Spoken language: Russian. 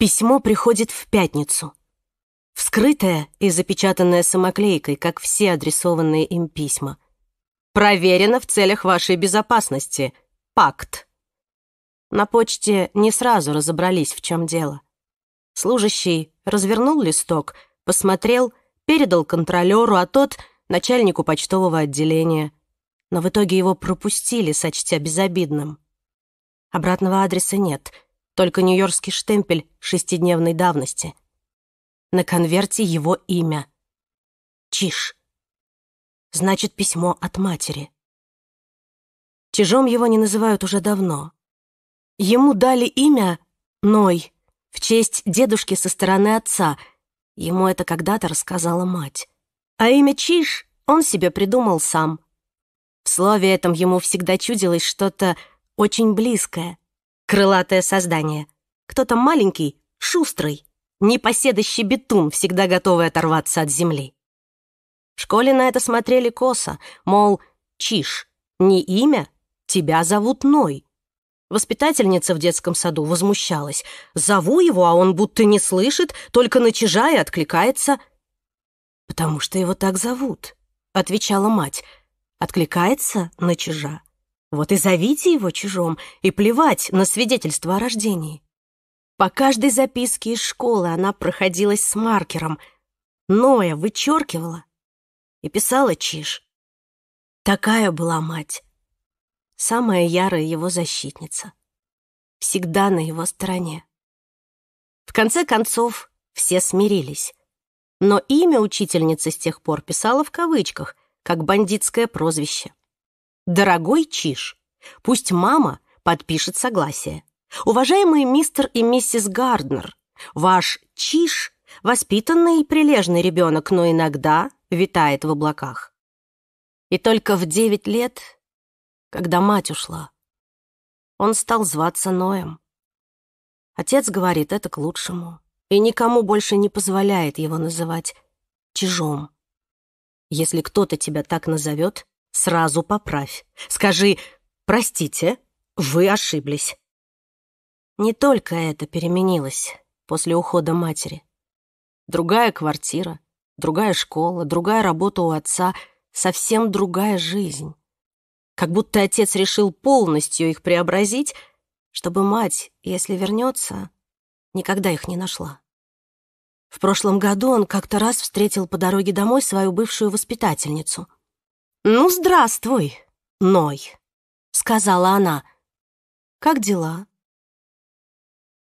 Письмо приходит в пятницу. Вскрытое и запечатанное самоклейкой, как все адресованные им письма. Проверено в целях вашей безопасности. Пакт. На почте не сразу разобрались, в чем дело. Служащий развернул листок, посмотрел, передал контролеру, а тот — начальнику почтового отделения. Но в итоге его пропустили, сочтя безобидным. Обратного адреса нет — только нью-йоркский штемпель шестидневной давности. На конверте его имя. Чиш. Значит, письмо от матери. Чижом его не называют уже давно. Ему дали имя Ной в честь дедушки со стороны отца. Ему это когда-то рассказала мать. А имя Чиш он себе придумал сам. В слове этом ему всегда чудилось что-то очень близкое, крылатое создание. Кто-то маленький, шустрый, непоседа щебетун, всегда готовый оторваться от земли. В школе на это смотрели косо, мол, чиш, не имя, тебя зовут Ной. Воспитательница в детском саду возмущалась. «Зову его, а он будто не слышит, только на чижа и откликается». «Потому что его так зовут», — отвечала мать. «Откликается на чижа». Вот и зовите его чужом, и плевать на свидетельство о рождении. По каждой записке из школы она проходилась с маркером, Ноя вычеркивала и писала чиж. Такая была мать, самая ярая его защитница, всегда на его стороне. В конце концов, все смирились. Но имя учительницы с тех пор писала в кавычках, как бандитское прозвище. Дорогой Чиш, пусть мама подпишет согласие. Уважаемый мистер и миссис Гарднер, ваш Чиш – воспитанный и прилежный ребенок, но иногда витает в облаках. И только в девять лет, когда мать ушла, он стал зваться Ноем. Отец говорит это к лучшему и никому больше не позволяет его называть чижом. Если кто-то тебя так назовет, сразу поправь. Скажи «Простите, вы ошиблись». Не только это переменилось после ухода матери. Другая квартира, другая школа, другая работа у отца, совсем другая жизнь. Как будто отец решил полностью их преобразить, чтобы мать, если вернется, никогда их не нашла. В прошлом году он как-то раз встретил по дороге домой свою бывшую воспитательницу — «Ну, здравствуй, Ной», — сказала она. «Как дела?»